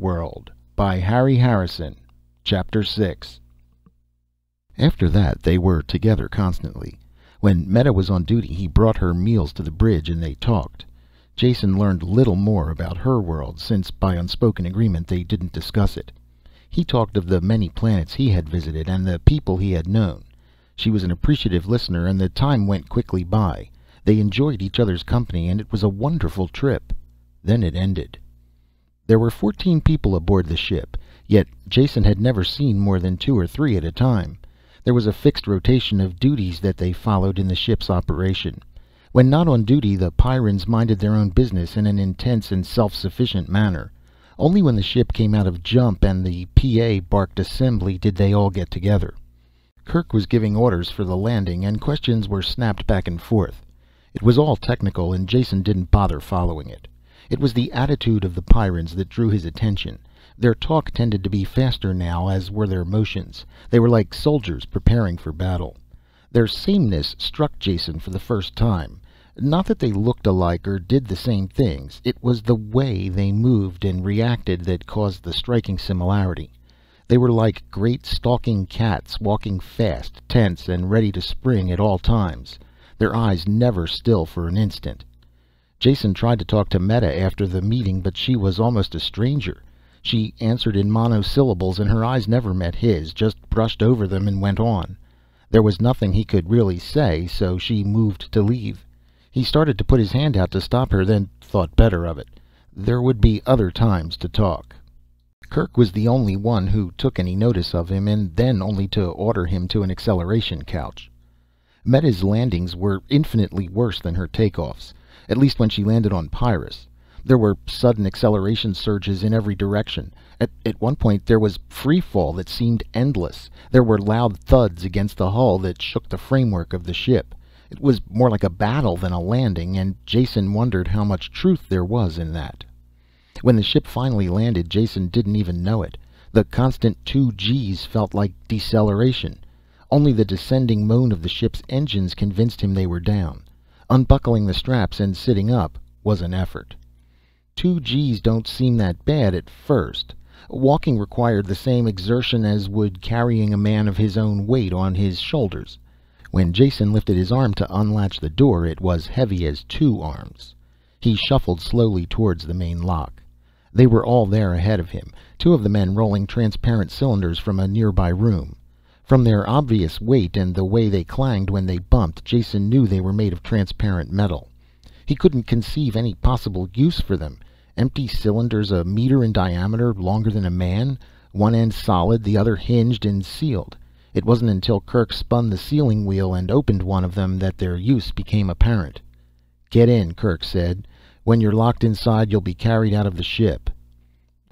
World By Harry Harrison Chapter 6 After that they were together constantly. When Meta was on duty he brought her meals to the bridge and they talked. Jason learned little more about her world, since by unspoken agreement they didn't discuss it. He talked of the many planets he had visited and the people he had known. She was an appreciative listener and the time went quickly by. They enjoyed each other's company and it was a wonderful trip. Then it ended. There were fourteen people aboard the ship, yet Jason had never seen more than two or three at a time. There was a fixed rotation of duties that they followed in the ship's operation. When not on duty the Pyrrans minded their own business in an intense and self sufficient manner. Only when the ship came out of jump and the PA barked assembly did they all get together. Kerk was giving orders for the landing and questions were snapped back and forth. It was all technical and Jason didn't bother following it. It was the attitude of the Pyrrans that drew his attention. Their talk tended to be faster now, as were their motions. They were like soldiers preparing for battle. Their sameness struck Jason for the first time. Not that they looked alike or did the same things. It was the way they moved and reacted that caused the striking similarity. They were like great stalking cats, walking fast, tense, and ready to spring at all times. Their eyes never still for an instant. Jason tried to talk to Meta after the meeting but she was almost a stranger. She answered in monosyllables and her eyes never met his, just brushed over them and went on. There was nothing he could really say, so she moved to leave. He started to put his hand out to stop her, then thought better of it. There would be other times to talk. Kerk was the only one who took any notice of him, and then only to order him to an acceleration couch. Meta's landings were infinitely worse than her takeoffs at least when she landed on Pyrrus. There were sudden acceleration surges in every direction. At, at one point there was free fall that seemed endless. There were loud thuds against the hull that shook the framework of the ship. It was more like a battle than a landing, and Jason wondered how much truth there was in that. When the ship finally landed, Jason didn't even know it. The constant two G's felt like deceleration. Only the descending moan of the ship's engines convinced him they were down. Unbuckling the straps and sitting up was an effort. Two G's don't seem that bad at first. Walking required the same exertion as would carrying a man of his own weight on his shoulders. When Jason lifted his arm to unlatch the door it was heavy as two arms. He shuffled slowly towards the main lock. They were all there ahead of him, two of the men rolling transparent cylinders from a nearby room. From their obvious weight and the way they clanged when they bumped, Jason knew they were made of transparent metal. He couldn't conceive any possible use for them. Empty cylinders a meter in diameter, longer than a man, one end solid, the other hinged and sealed. It wasn't until Kerk spun the sealing wheel and opened one of them that their use became apparent. "Get in," Kerk said. "When you're locked inside you'll be carried out of the ship.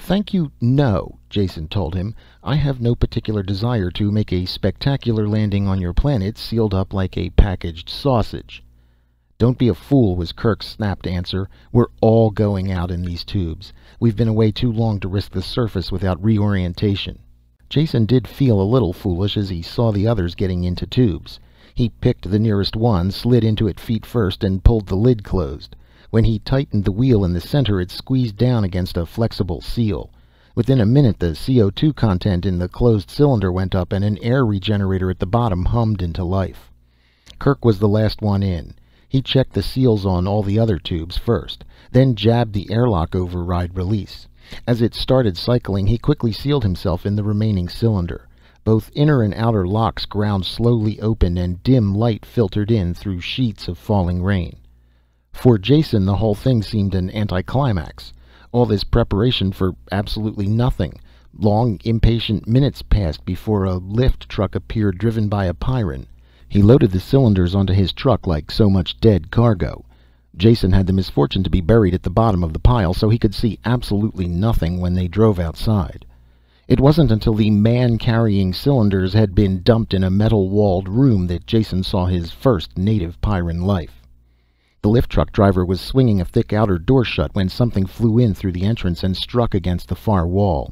"Thank you, no," Jason told him. "I have no particular desire to make a spectacular landing on your planet, sealed up like a packaged sausage." "Don't be a fool," was Kerk's snapped answer. "We're all going out in these tubes. We've been away too long to risk the surface without reorientation." Jason did feel a little foolish as he saw the others getting into tubes. He picked the nearest one, slid into it feet first, and pulled the lid closed. When he tightened the wheel in the center it squeezed down against a flexible seal. Within a minute the CO 2 content in the closed cylinder went up and an air regenerator at the bottom hummed into life. Kerk was the last one in. He checked the seals on all the other tubes first, then jabbed the airlock override release. As it started cycling he quickly sealed himself in the remaining cylinder. Both inner and outer locks ground slowly open and dim light filtered in through sheets of falling rain. For Jason the whole thing seemed an anticlimax. All this preparation for absolutely nothing. Long, impatient minutes passed before a lift truck appeared driven by a Pyrran. He loaded the cylinders onto his truck like so much dead cargo. Jason had the misfortune to be buried at the bottom of the pile, so he could see absolutely nothing when they drove outside. It wasn't until the man carrying cylinders had been dumped in a metal walled room that Jason saw his first native Pyrran life. The lift truck driver was swinging a thick outer door shut when something flew in through the entrance and struck against the far wall.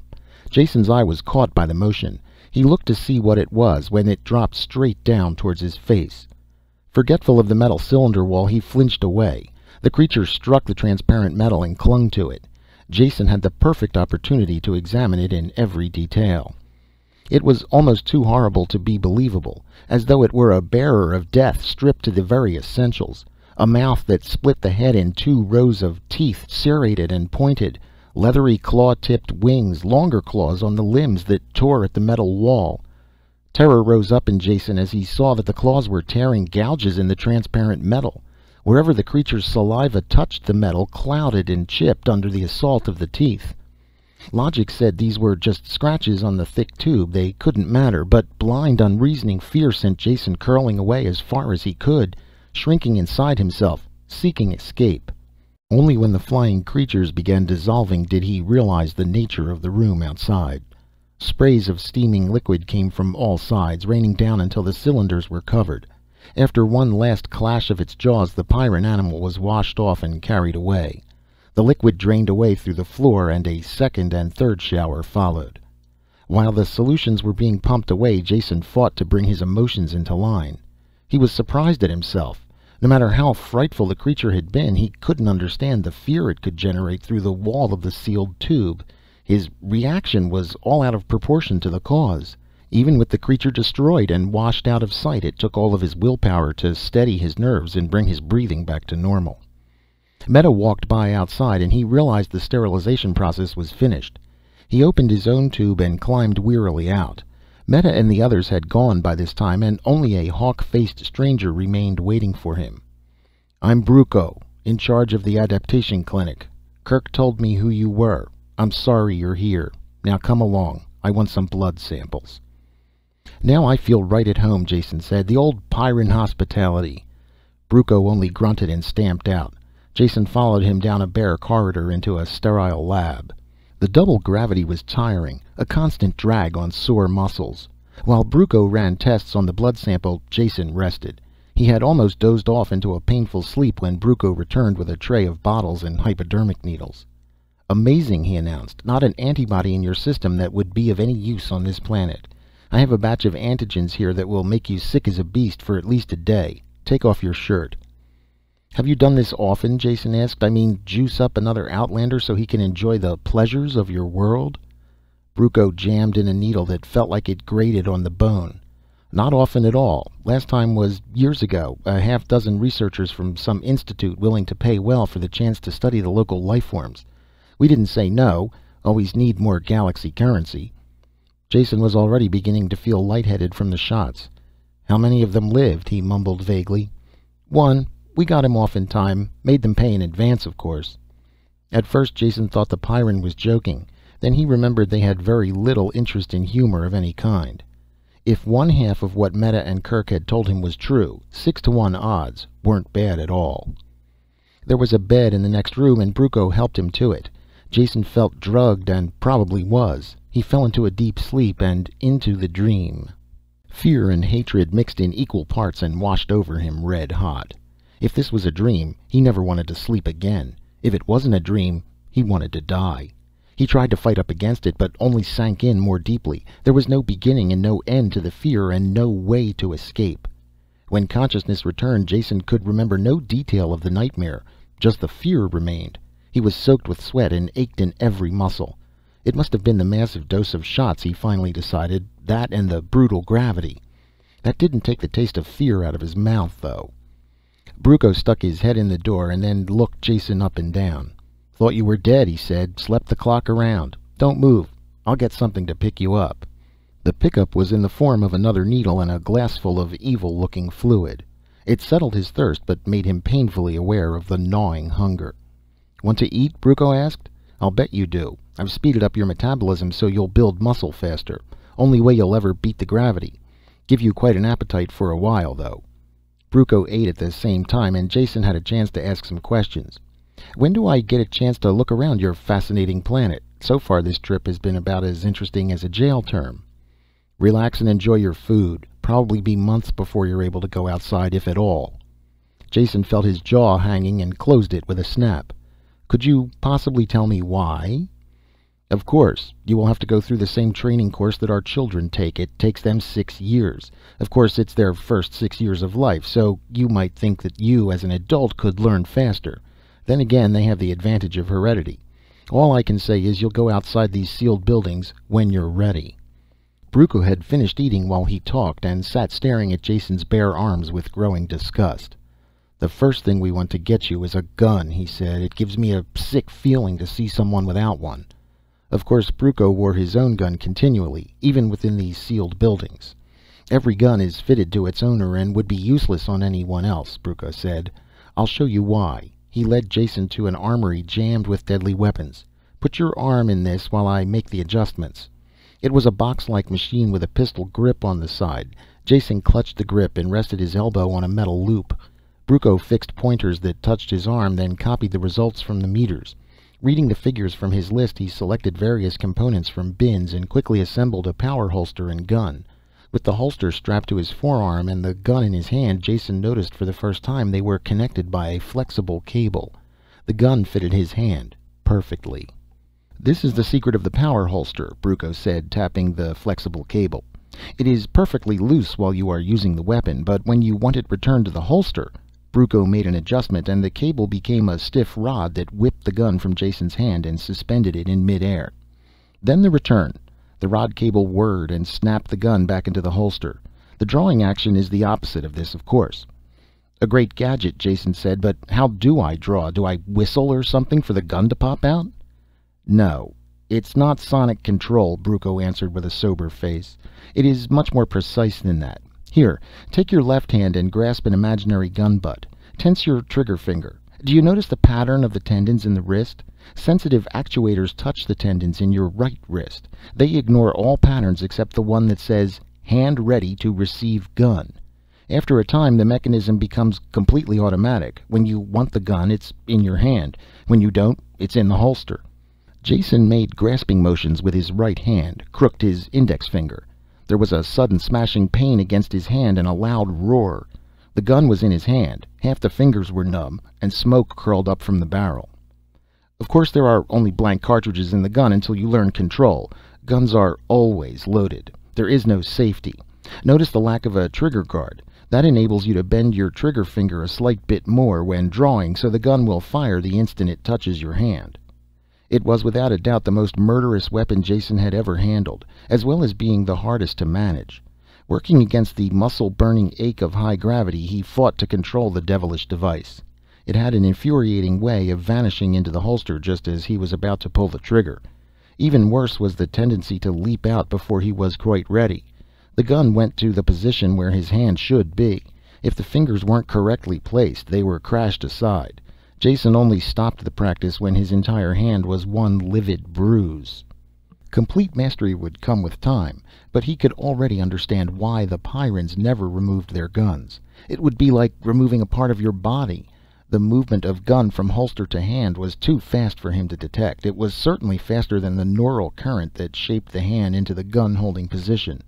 Jason's eye was caught by the motion. He looked to see what it was, when it dropped straight down towards his face. Forgetful of the metal cylinder wall, he flinched away. The creature struck the transparent metal and clung to it. Jason had the perfect opportunity to examine it in every detail. It was almost too horrible to be believable, as though it were a bearer of death stripped to the very essentials. A mouth that split the head in two, rows of teeth, serrated and pointed. Leathery, claw tipped wings, longer claws on the limbs that tore at the metal wall. Terror rose up in Jason as he saw that the claws were tearing gouges in the transparent metal. Wherever the creature's saliva touched the metal clouded and chipped under the assault of the teeth. Logic said these were just scratches on the thick tube, they couldn't matter, but blind, unreasoning fear sent Jason curling away as far as he could shrinking inside himself, seeking escape. Only when the flying creatures began dissolving did he realize the nature of the room outside. Sprays of steaming liquid came from all sides, raining down until the cylinders were covered. After one last clash of its jaws the Pyrran animal was washed off and carried away. The liquid drained away through the floor, and a second and third shower followed. While the solutions were being pumped away, Jason fought to bring his emotions into line. He was surprised at himself. No matter how frightful the creature had been, he couldn't understand the fear it could generate through the wall of the sealed tube. His reaction was all out of proportion to the cause. Even with the creature destroyed and washed out of sight, it took all of his willpower to steady his nerves and bring his breathing back to normal. Meta walked by outside and he realized the sterilization process was finished. He opened his own tube and climbed wearily out. Meta and the others had gone by this time, and only a hawk faced stranger remained waiting for him. "I'm Brucco, in charge of the adaptation clinic. Kerk told me who you were. I'm sorry you're here. Now come along. I want some blood samples." "Now I feel right at home," Jason said. "The old Pyrran hospitality." Brucco only grunted and stamped out. Jason followed him down a bare corridor into a sterile lab. The double gravity was tiring, a constant drag on sore muscles. While Brucco ran tests on the blood sample, Jason rested. He had almost dozed off into a painful sleep when Brucco returned with a tray of bottles and hypodermic needles. "Amazing," he announced. "Not an antibody in your system that would be of any use on this planet. I have a batch of antigens here that will make you sick as a beast for at least a day. Take off your shirt. "Have you done this often?" Jason asked. "I mean juice up another outlander so he can enjoy the pleasures of your world?" Brucco jammed in a needle that felt like it grated on the bone. "Not often at all. Last time was years ago. A half dozen researchers from some institute willing to pay well for the chance to study the local life forms. We didn't say no. Always need more galaxy currency." Jason was already beginning to feel lightheaded from the shots. "How many of them lived?" he mumbled vaguely. "One. We got him off in time, made them pay in advance of course." At first Jason thought the Pyrran was joking. Then he remembered they had very little interest in humor of any kind. If one half of what Meta and Kerk had told him was true, six to one odds weren't bad at all. There was a bed in the next room and Brucco helped him to it. Jason felt drugged and probably was. He fell into a deep sleep and into the dream. Fear and hatred mixed in equal parts and washed over him red hot. If this was a dream, he never wanted to sleep again. If it wasn't a dream, he wanted to die. He tried to fight up against it, but only sank in more deeply. There was no beginning and no end to the fear and no way to escape. When consciousness returned Jason could remember no detail of the nightmare. Just the fear remained. He was soaked with sweat and ached in every muscle. It must have been the massive dose of shots, he finally decided, that and the brutal gravity. That didn't take the taste of fear out of his mouth, though. Brucco stuck his head in the door and then looked Jason up and down. "Thought you were dead," he said. "Slept the clock around. Don't move, I'll get something to pick you up." The pickup was in the form of another needle and a glassful of evil looking fluid. It settled his thirst but made him painfully aware of the gnawing hunger. "Want to eat?" Brucco asked. "I'll bet you do. I've speeded up your metabolism so you'll build muscle faster. Only way you'll ever beat the gravity. Give you quite an appetite for a while, though. Brucco ate at the same time and Jason had a chance to ask some questions. "When do I get a chance to look around your fascinating planet? So far this trip has been about as interesting as a jail term." "Relax and enjoy your food. Probably be months before you're able to go outside, if at all." Jason felt his jaw hanging and closed it with a snap. "Could you possibly tell me why?" "Of course. You will have to go through the same training course that our children take. It takes them six years. Of course it's their first six years of life, so you might think that you, as an adult, could learn faster. Then again, they have the advantage of heredity. All I can say is you'll go outside these sealed buildings when you're ready." Brucco had finished eating while he talked, and sat staring at Jason's bare arms with growing disgust. "The first thing we want to get you is a gun," he said. "It gives me a sick feeling to see someone without one. Of course, Brucco wore his own gun continually, even within these sealed buildings. "Every gun is fitted to its owner and would be useless on anyone else," Brucco said. "I'll show you why." He led Jason to an armory jammed with deadly weapons. "Put your arm in this while I make the adjustments." It was a boxlike machine with a pistol grip on the side. Jason clutched the grip and rested his elbow on a metal loop. Brucco fixed pointers that touched his arm, then copied the results from the meters. Reading the figures from his list, he selected various components from bins and quickly assembled a power holster and gun. With the holster strapped to his forearm and the gun in his hand, Jason noticed for the first time they were connected by a flexible cable. The gun fitted his hand perfectly. "This is the secret of the power holster," Brucco said, tapping the flexible cable. "It is perfectly loose while you are using the weapon, but when you want it returned to the holster Brucco made an adjustment and the cable became a stiff rod that whipped the gun from Jason's hand and suspended it in mid air. Then the return. The rod cable whirred and snapped the gun back into the holster. The drawing action is the opposite of this, of course. "A great gadget," Jason said, "but how do I draw? Do I whistle or something for the gun to pop out?" "No. It's not sonic control," Brucco answered with a sober face. "It is much more precise than that. Here, take your left hand and grasp an imaginary gun butt. Tense your trigger finger. Do you notice the pattern of the tendons in the wrist? Sensitive actuators touch the tendons in your right wrist. They ignore all patterns except the one that says, Hand ready to receive gun. After a time, the mechanism becomes completely automatic. When you want the gun, it's in your hand. When you don't, it's in the holster. Jason made grasping motions with his right hand, crooked his index finger. There was a sudden smashing pain against his hand and a loud roar. The gun was in his hand, half the fingers were numb, and smoke curled up from the barrel. Of course there are only blank cartridges in the gun until you learn control. Guns are always loaded. There is no safety. Notice the lack of a trigger guard. That enables you to bend your trigger finger a slight bit more when drawing so the gun will fire the instant it touches your hand. It was without a doubt the most murderous weapon Jason had ever handled, as well as being the hardest to manage. Working against the muscle burning ache of high gravity, he fought to control the devilish device. It had an infuriating way of vanishing into the holster just as he was about to pull the trigger. Even worse was the tendency to leap out before he was quite ready. The gun went to the position where his hand should be. If the fingers weren't correctly placed, they were crashed aside. Jason only stopped the practice when his entire hand was one livid bruise. Complete mastery would come with time, but he could already understand why the Pyrrans never removed their guns. It would be like removing a part of your body. The movement of gun from holster to hand was too fast for him to detect. It was certainly faster than the neural current that shaped the hand into the gun holding position.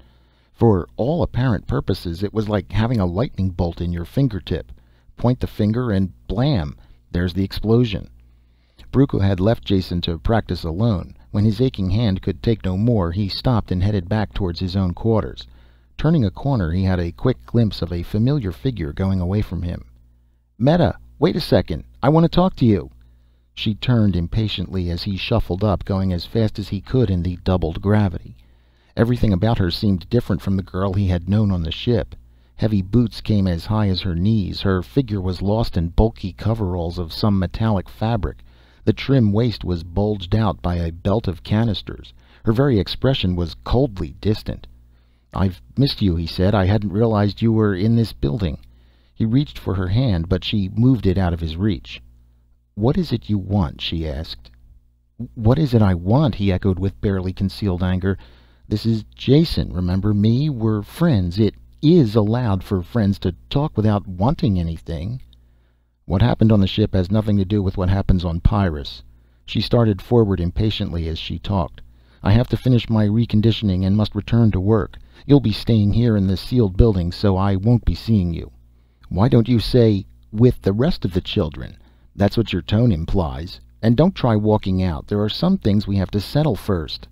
For all apparent purposes it was like having a lightning bolt in your fingertip. Point the finger and blam! There's the explosion." Brucco had left Jason to practice alone. When his aching hand could take no more, he stopped and headed back towards his own quarters. Turning a corner he had a quick glimpse of a familiar figure going away from him. "Meta, wait a second. I want to talk to you." She turned impatiently as he shuffled up, going as fast as he could in the doubled gravity. Everything about her seemed different from the girl he had known on the ship. Heavy boots came as high as her knees. Her figure was lost in bulky coveralls of some metallic fabric. The trim waist was bulged out by a belt of canisters. Her very expression was coldly distant. "I've missed you," he said. "I hadn't realized you were in this building." He reached for her hand, but she moved it out of his reach. "What is it you want?" she asked. "What is it I want?" he echoed with barely concealed anger. "This is Jason, remember me? We're friends. It is allowed for friends to talk without wanting anything." "What happened on the ship has nothing to do with what happens on Pyrrus." She started forward impatiently as she talked. "I have to finish my reconditioning and must return to work. You'll be staying here in the sealed building so I won't be seeing you." "Why don't you say with the rest of the children'? That's what your tone implies. And don't try walking out. There are some things we have to settle first.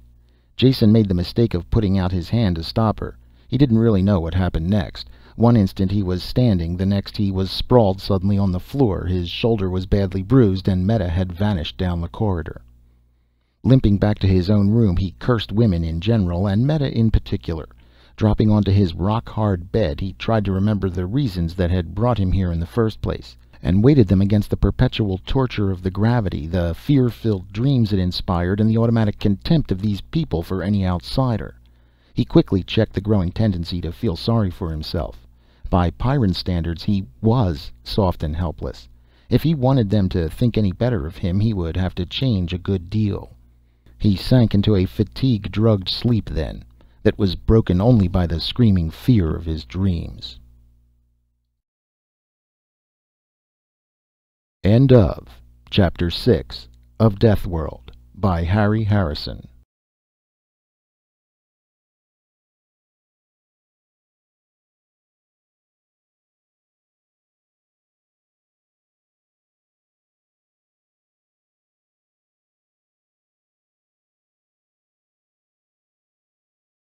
Jason made the mistake of putting out his hand to stop her. He didn't really know what happened next. One instant he was standing, the next he was sprawled suddenly on the floor. His shoulder was badly bruised and Meta had vanished down the corridor. Limping back to his own room, he cursed women in general and Meta in particular. Dropping onto his rock hard bed, he tried to remember the reasons that had brought him here in the first place, and weighted them against the perpetual torture of the gravity, the fear filled dreams it inspired, and the automatic contempt of these people for any outsider. He quickly checked the growing tendency to feel sorry for himself. By Pyrran standards he was soft and helpless. If he wanted them to think any better of him he would have to change a good deal. He sank into a fatigue drugged sleep then, that was broken only by the screaming fear of his dreams. End of Chapter 6 of Deathworld by Harry Harrison